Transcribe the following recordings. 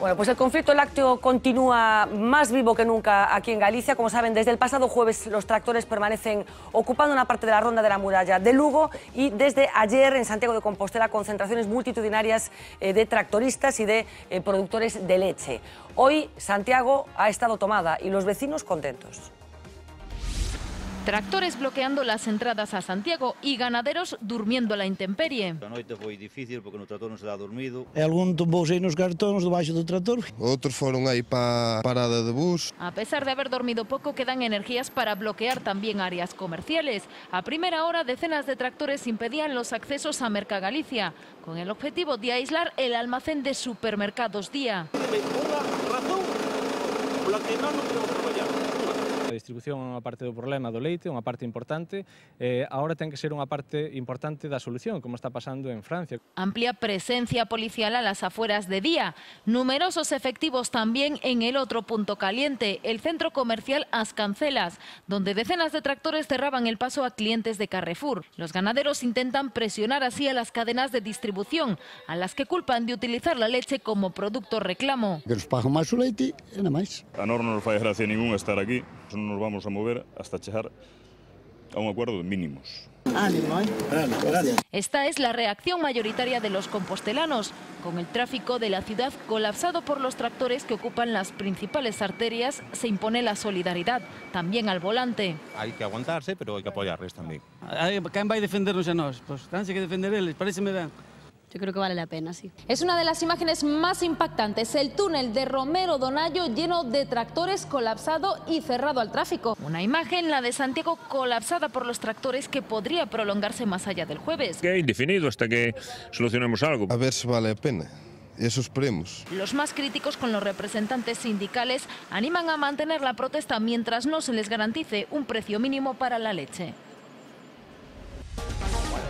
Bueno, pues el conflicto lácteo continúa más vivo que nunca aquí en Galicia. Como saben, desde el pasado jueves los tractores permanecen ocupando una parte de la ronda de la muralla de Lugo y desde ayer en Santiago de Compostela concentraciones multitudinarias eh, de tractoristas y de eh, productores de leche. Hoy Santiago ha estado tomada y los vecinos contentos. Tractores bloqueando las entradas a Santiago y ganaderos durmiendo a la intemperie. La noche fue difícil porque nuestro tractor no se ha dormido. E Algunos cartones debajo del trator. Otros fueron ahí para parada de bus. A pesar de haber dormido poco, quedan energías para bloquear también áreas comerciales. A primera hora, decenas de tractores impedían los accesos a Mercagalicia, con el objetivo de aislar el almacén de supermercados Día. La distribución é unha parte del problema do leite, una parte importante, e ahora tiene que ser una parte importante de la solución, como está pasando en Francia. Amplia presencia policial a las afueras de día, numerosos efectivos también en el otro punto caliente, el centro comercial Ascancelas, donde decenas de tractores cerraban el paso a clientes de Carrefour. Los ganaderos intentan presionar así a las cadenas de distribución, a las que culpan de utilizar la leche como producto reclamo. Que nos pagan leite nada más. A no nos gracia ningún estar aquí no nos vamos a mover hasta llegar a un acuerdo de mínimos. ¿eh? Esta es la reacción mayoritaria de los compostelanos, con el tráfico de la ciudad colapsado por los tractores que ocupan las principales arterias, se impone la solidaridad, también al volante. Hay que aguantarse, pero hay que apoyarles también. Ah, eh, ¿Quién va a defendernos a nosotros? Pues, que defender Parece parece me da. Yo creo que vale la pena, sí. Es una de las imágenes más impactantes, el túnel de Romero Donayo lleno de tractores colapsado y cerrado al tráfico. Una imagen, la de Santiago, colapsada por los tractores que podría prolongarse más allá del jueves. Que indefinido hasta que solucionemos algo. A ver si vale la pena esos premios. Los más críticos con los representantes sindicales animan a mantener la protesta mientras no se les garantice un precio mínimo para la leche.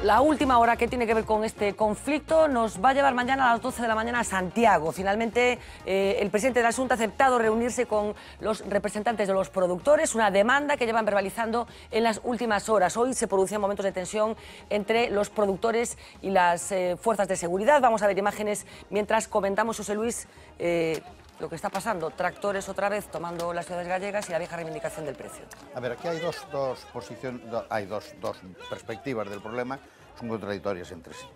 La última hora que tiene que ver con este conflicto nos va a llevar mañana a las 12 de la mañana a Santiago. Finalmente, eh, el presidente de la ha aceptado reunirse con los representantes de los productores, una demanda que llevan verbalizando en las últimas horas. Hoy se producían momentos de tensión entre los productores y las eh, fuerzas de seguridad. Vamos a ver imágenes mientras comentamos, José Luis, eh, lo que está pasando, tractores otra vez tomando las ciudades gallegas y la vieja reivindicación del precio. A ver, aquí hay dos, dos posiciones, hay dos, perspectivas del problema, son contradictorias entre sí.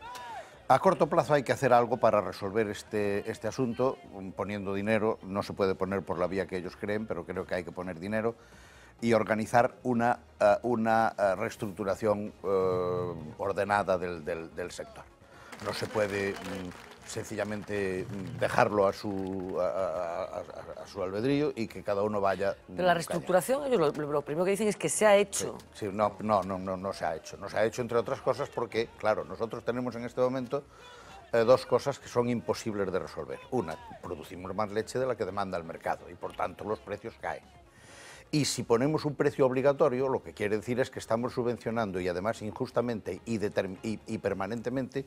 A corto plazo hay que hacer algo para resolver este, este asunto, mm, poniendo dinero, no se puede poner por la vía que ellos creen, pero creo que hay que poner dinero y organizar una, eh, una eh, reestructuración eh, ordenada del, sector. No se puede... Mm, sencillamente mm, dejarlo a su, a, su albedrío y que cada uno vaya... Pero la reestructuración, ellos lo, primero que dicen es que se ha hecho. Sí, no, no, no, no, se ha hecho. No se ha hecho, entre otras cosas, porque, claro, nosotros tenemos en este momento eh, dos cosas que son imposibles de resolver. Una, producimos más leche de la que demanda el mercado y, por tanto, los precios caen. Y si ponemos un precio obligatorio, lo que quiere decir es que estamos subvencionando y además injustamente y, y permanentemente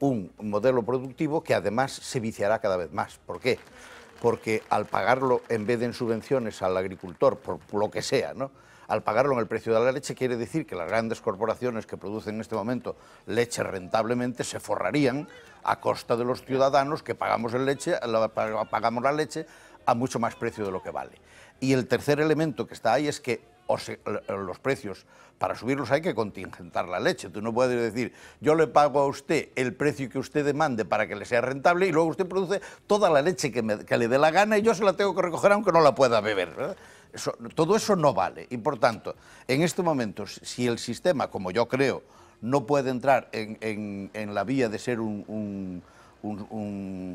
un modelo productivo que además se viciará cada vez más. ¿Por qué? Porque al pagarlo en vez de en subvenciones al agricultor, por lo que sea, ¿no? al pagarlo en el precio de la leche quiere decir que las grandes corporaciones que producen en este momento leche rentablemente se forrarían a costa de los ciudadanos que pagamos, leche, pagamos la leche a mucho más precio de lo que vale. Y el tercer elemento que está ahí es que o eh, los precios, para subirlos hay que contingentar la leche. Tú no puedes decir, yo le pago a usted el precio que usted demande para que le sea rentable y luego usted produce toda la leche que, le dé la gana y yo se la tengo que recoger aunque no la pueda beber. todo eso no vale. Y por tanto, en este momento, si el sistema, como yo creo, no puede entrar en, la vía de ser un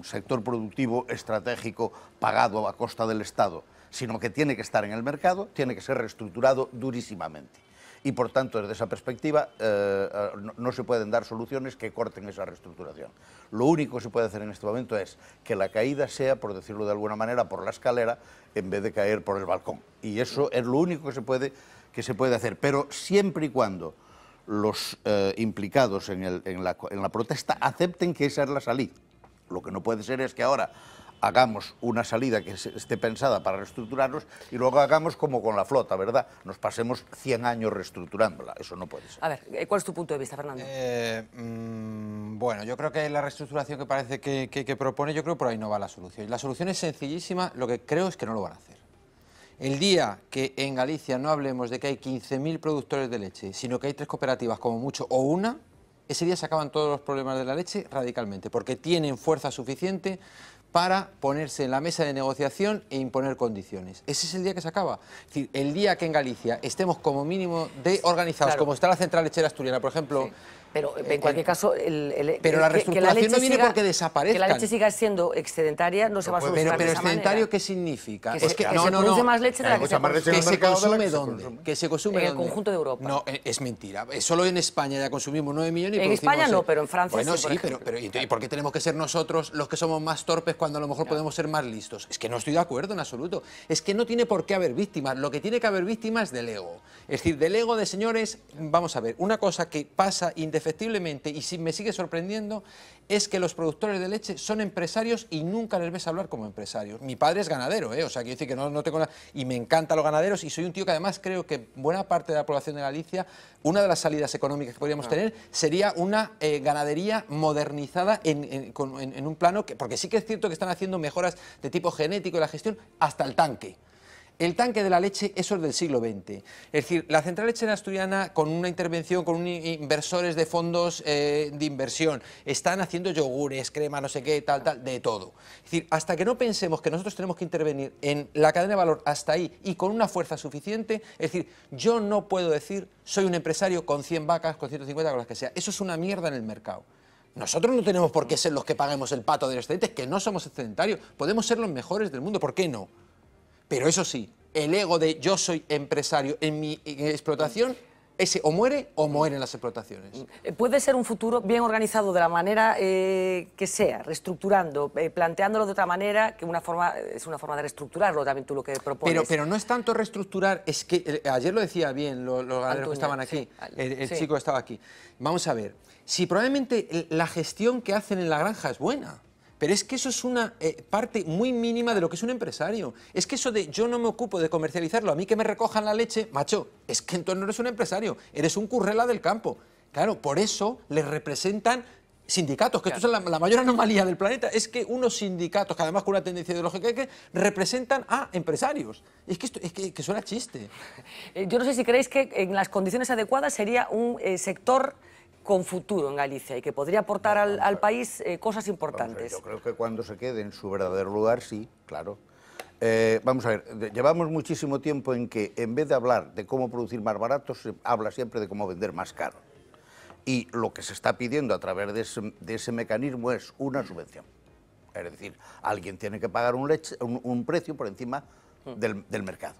sector productivo estratégico pagado a costa del Estado, sino que tiene que estar en el mercado, tiene que ser reestructurado durísimamente. Y por tanto, desde esa perspectiva, eh, eh, no, se pueden dar soluciones que corten esa reestructuración. Lo único que se puede hacer en este momento es que la caída sea, por decirlo de alguna manera, por la escalera en vez de caer por el balcón. Y eso es lo único que se puede, que se puede hacer. Pero siempre y cuando los eh, implicados en, la, en la protesta acepten que esa es la salida. Lo que no puede ser es que ahora hagamos una salida que esté pensada para reestructurarnos y luego hagamos como con la flota, ¿verdad? Nos pasemos 100 años reestructurándola. Eso no puede ser. A ver, eh, ¿cuál es tu punto de vista, Fernando? Eh, mm, bueno, yo creo que la reestructuración que parece que, que propone, yo creo que por ahí no va la solución. La solución es sencillísima, lo que creo es que no lo van a hacer. El día que en Galicia no hablemos de que hay 15.000 productores de leche, sino que hay tres cooperativas como mucho o una, ese día se acaban todos los problemas de la leche radicalmente, porque tienen fuerza suficiente para ponerse en la mesa de negociación e imponer condiciones. Ese es el día que se acaba. Es decir, el día que en Galicia estemos como mínimo de organizados, como está la central lechera asturiana, por ejemplo, pero en eh, cualquier eh, caso, el, pero la reestructuración no viene porque desaparezca. Que la leche siga siendo excedentaria no se va a solucionar. Pero, pero excedentario, ¿qué significa? Que, es pues que, no, se, produce más leche de eh, la que, se, consume. se consume dónde? en el conjunto de Europa. No, es mentira. Solo en España ya consumimos 9 millones. Y en España no, pero en Francia sí. pero, ¿y por qué tenemos que ser nosotros los que somos más torpes cuando a lo mejor podemos ser más listos? Es que no estoy de acuerdo en absoluto. Es que no tiene por qué haber víctimas. Lo que tiene que haber víctimas del ego. Es decir, del ego de señores, vamos a ver, una cosa que pasa indefinidamente efectivamente y si me sigue sorprendiendo, es que los productores de leche son empresarios y nunca les ves hablar como empresarios. Mi padre es ganadero, ¿eh? o sea, decir que no, tengo Y me encantan los ganaderos y soy un tío que además creo que buena parte de la población de Galicia, una de las salidas económicas que podríamos tener sería una eh, ganadería modernizada en, un plano... que Porque sí que es cierto que están haciendo mejoras de tipo genético y la gestión hasta el tanque. El tanque de la leche, eso es del siglo XX. Es decir, la central lechera asturiana, con una intervención, con inversores de fondos eh, de inversión, están haciendo yogures, crema, no sé qué, tal, tal, de todo. Es decir, hasta que no pensemos que nosotros tenemos que intervenir en la cadena de valor hasta ahí y con una fuerza suficiente, es decir, yo no puedo decir, soy un empresario con 100 vacas, con 150, con las que sea. Eso es una mierda en el mercado. Nosotros no tenemos por qué ser los que paguemos el pato de los excedentes, que no somos excedentarios. Podemos ser los mejores del mundo, ¿por qué no? Pero eso sí, el ego de yo soy empresario en mi explotación ese o muere o mueren las explotaciones. Eh, puede ser un futuro bien organizado de la manera eh, que sea, reestructurando, eh, planteándolo de otra manera, que una forma, es una forma de reestructurarlo también tú lo que propones. Pero, pero no es tanto reestructurar, es que ayer lo decía bien los que estaban aquí, el, chico que estaba aquí. Vamos a ver, si probablemente la gestión que hacen en la granja es buena, pero es que eso es una eh, parte muy mínima de lo que es un empresario. Es que eso de yo no me ocupo de comercializarlo, a mí que me recojan la leche, macho, es que entonces no eres un empresario, eres un currela del campo. Claro, por eso les representan sindicatos, que esto es la, mayor anomalía del planeta, es que unos sindicatos, que además con una tendencia ideológica, que representan a empresarios. Es que, esto, es que, suena chiste. Eh, yo no sé si creéis que en las condiciones adecuadas sería un eh, sector con futuro en Galicia y que podría aportar al, país eh, cosas importantes. yo creo que cuando se quede en su verdadero lugar, sí, claro. Eh, vamos a ver, llevamos muchísimo tiempo en que en vez de hablar de cómo producir más barato, se habla siempre de cómo vender más caro. Y lo que se está pidiendo a través de ese, mecanismo es una subvención. Es decir, alguien tiene que pagar un, un, precio por encima mm. del mercado.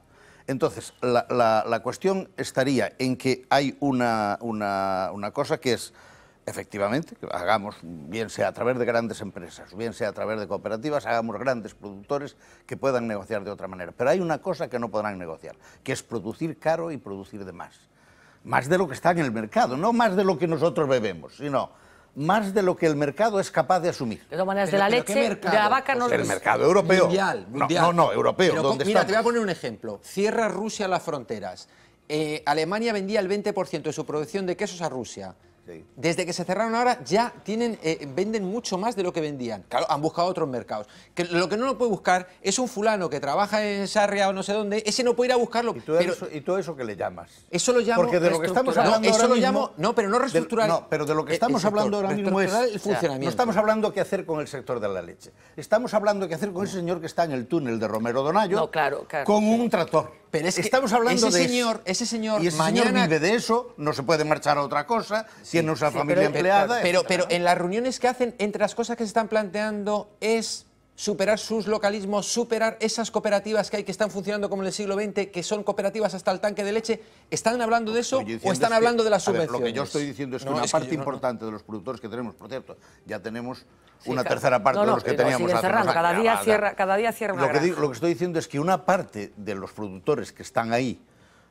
Entonces, la, cuestión estaría en que hay una, una cosa que es, efectivamente, que hagamos, bien sea a través de grandes empresas, bien sea a través de cooperativas, hagamos grandes productores que puedan negociar de otra manera. Pero hay una cosa que no podrán negociar, que es producir caro y producir de más. Más de lo que está en el mercado, no más de lo que nosotros bebemos, sino más de lo que el mercado es capaz de asumir. De todas maneras, de la leche, de la vaca pues no... es. el mercado europeo. Mundial, No, no, europeo. mira, te voy a poner un ejemplo. Cierra Rusia las fronteras. Eh, Alemania vendía el 20% de su producción de quesos a Rusia. Desde que se cerraron ahora ya tienen, eh, venden mucho más de lo que vendían. Claro, han buscado otros mercados. Que lo que no lo puede buscar es un fulano que trabaja en Sarria o no sé dónde, ese no puede ir a buscarlo. ¿Y todo, pero... eso, ¿y todo eso que le llamas? Eso lo llamo Porque de lo que estamos hablando no, pero no reestructurar. no, pero de lo que eh, estamos hablando ahora mismo es el funcionamiento. No estamos hablando qué hacer con el sector de la leche. Estamos hablando qué hacer con ese señor que está en el túnel de Romero Donayo no, claro, con un tractor. Pero estamos hablando ese de señor, ese señor mañana... vive de eso, no se puede marchar a otra cosa, si tiene una familia empleada. pero en las reuniones que hacen, entre las cosas que se están planteando es superar sus localismos, superar esas cooperativas que hay que están funcionando como en el siglo XX, que son cooperativas hasta el tanque de leche, ¿están hablando de eso o están hablando de las subvenciones? lo que yo estoy diciendo es que una parte importante de los productores que tenemos, por cierto, ya tenemos una tercera parte de los que eh, teníamos hace cada día, cierra, cada día cierra una lo que, lo que estoy diciendo es que una parte de los productores que están ahí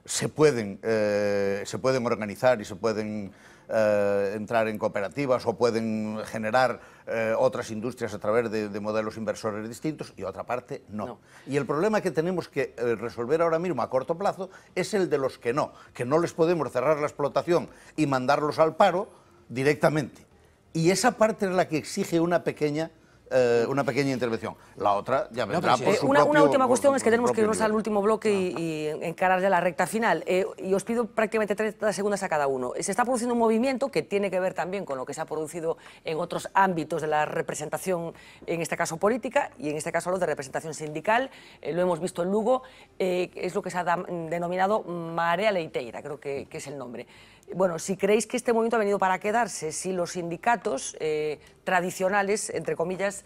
se pueden, eh, se pueden organizar y se pueden eh, entrar en cooperativas o pueden generar eh, otras industrias a través de, modelos inversores distintos y otra parte no. Y el problema que tenemos que eh, resolver ahora mismo a corto plazo es el de los que no, que no les podemos cerrar la explotación y mandarlos al paro directamente. Y esa parte es la que exige una pequeña eh, una pequeña intervención. La otra ya vendrá por eh, una, última cuestión es que tenemos que irnos al último bloque y, encarar ya la recta final. Eh, y os pido prácticamente 30 segundos a cada uno. Se está produciendo un movimiento que tiene que ver también con lo que se ha producido en otros ámbitos de la representación, en este caso política, y en este caso los de representación sindical. lo hemos visto en Lugo, es lo que se ha denominado marea leiteira, creo que es el nombre bueno, si creéis que este movimiento ha venido para quedarse, si los sindicatos eh, tradicionales, entre comillas,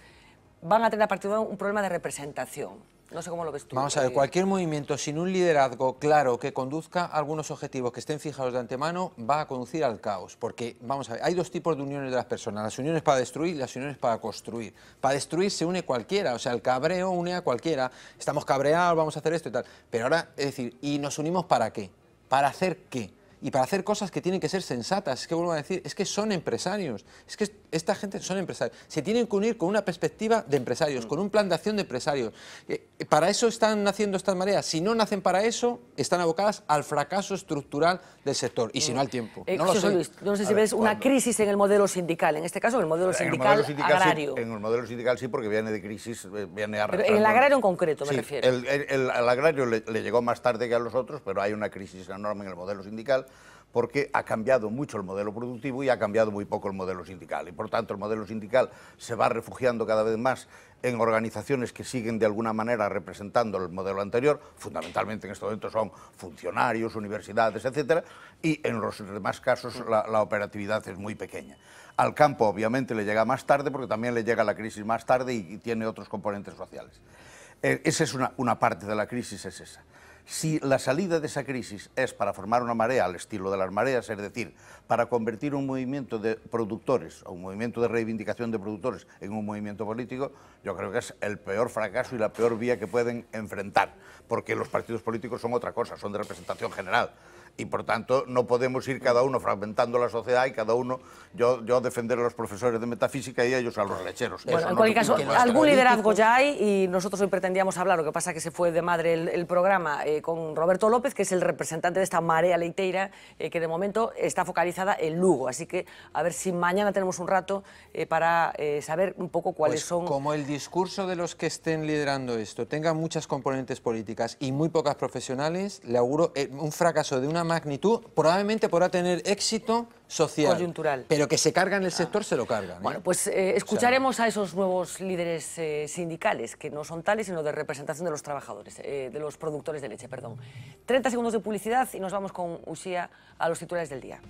van a tener a partir de un problema de representación. No sé cómo lo ves tú. Vamos a ver, eh, cualquier movimiento sin un liderazgo claro que conduzca a algunos objetivos que estén fijados de antemano va a conducir al caos. Porque, vamos a ver, hay dos tipos de uniones de las personas: las uniones para destruir y las uniones para construir. Para destruir se une cualquiera, o sea, el cabreo une a cualquiera. Estamos cabreados, vamos a hacer esto y tal. Pero ahora, es decir, ¿y nos unimos para qué? ¿Para hacer qué? y para hacer cosas que tienen que ser sensatas. Es que vuelvo a decir, es que son empresarios, es que esta gente son empresarios. Se tienen que unir con una perspectiva de empresarios, mm. con un plan de acción de empresarios. Eh, eh, para eso están naciendo estas mareas. Si no nacen para eso, están abocadas al fracaso estructural del sector y si mm. no al tiempo. Eh, no, lo sé. no sé si ves una crisis en el modelo sindical, en este caso en el modelo, sindical, agrario. en el modelo sindical sí, porque viene de crisis, viene en el agrario en concreto me refiero. El, el, agrario le, le llegó más tarde que a los otros, pero hay una crisis enorme en el modelo sindical porque ha cambiado mucho el modelo productivo y ha cambiado muy poco el modelo sindical. Y por tanto el modelo sindical se va refugiando cada vez más en organizaciones que siguen de alguna manera representando el modelo anterior, fundamentalmente en estos momentos son funcionarios, universidades, etc. Y en los demás casos la, operatividad es muy pequeña. Al campo obviamente le llega más tarde porque también le llega la crisis más tarde y, tiene otros componentes sociales. Eh, esa es una parte de la crisis, es esa. Si la salida de esa crisis es para formar una marea al estilo de las mareas, es decir, para convertir un movimiento de productores o un movimiento de reivindicación de productores en un movimiento político, yo creo que es el peor fracaso y la peor vía que pueden enfrentar, porque los partidos políticos son otra cosa, son de representación general y por tanto no podemos ir cada uno fragmentando la sociedad y cada uno, yo, yo defender a los profesores de metafísica y ellos a los lecheros. Bueno, en cualquier caso, algún liderazgo ya hay y nosotros hoy pretendíamos hablar, lo que pasa que se fue de madre el, programa eh, con Roberto López, que es el representante de esta marea leiteira eh, que de momento está focalizada en Lugo, así que a ver si mañana tenemos un rato eh, para saber un poco cuáles pues son... Como el discurso de los que estén liderando esto tenga muchas componentes políticas y muy pocas profesionales, le auguro un fracaso de una magnitud probablemente podrá tener éxito social. Coyuntural. Pero que se carga en el ah. sector, se lo carga. Bueno, pues eh, escucharemos a esos nuevos líderes eh, sindicales, que no son tales, sino de representación de los trabajadores, eh, de los productores de leche, perdón. 30 segundos de publicidad y nos vamos con Usía a los titulares del día.